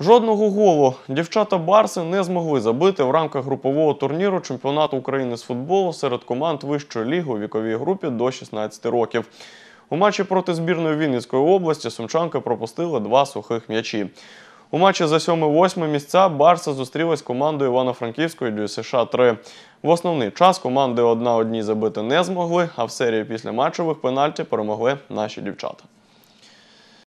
Жодного голу дівчата Барси не змогли забити в рамках групового турніру чемпіонату України з футболу серед команд вищої ліги у віковій групі до 16 років. У матчі проти збірної Вінницької області сумчанка пропустила два сухих м'ячі. У матчі за 7-8 місця Барса зустрілась з командою Івано-Франківської ДЮСШ 3. В основний час команди одна одні забити не змогли, а в серії після матчових пенальті перемогли наші дівчата.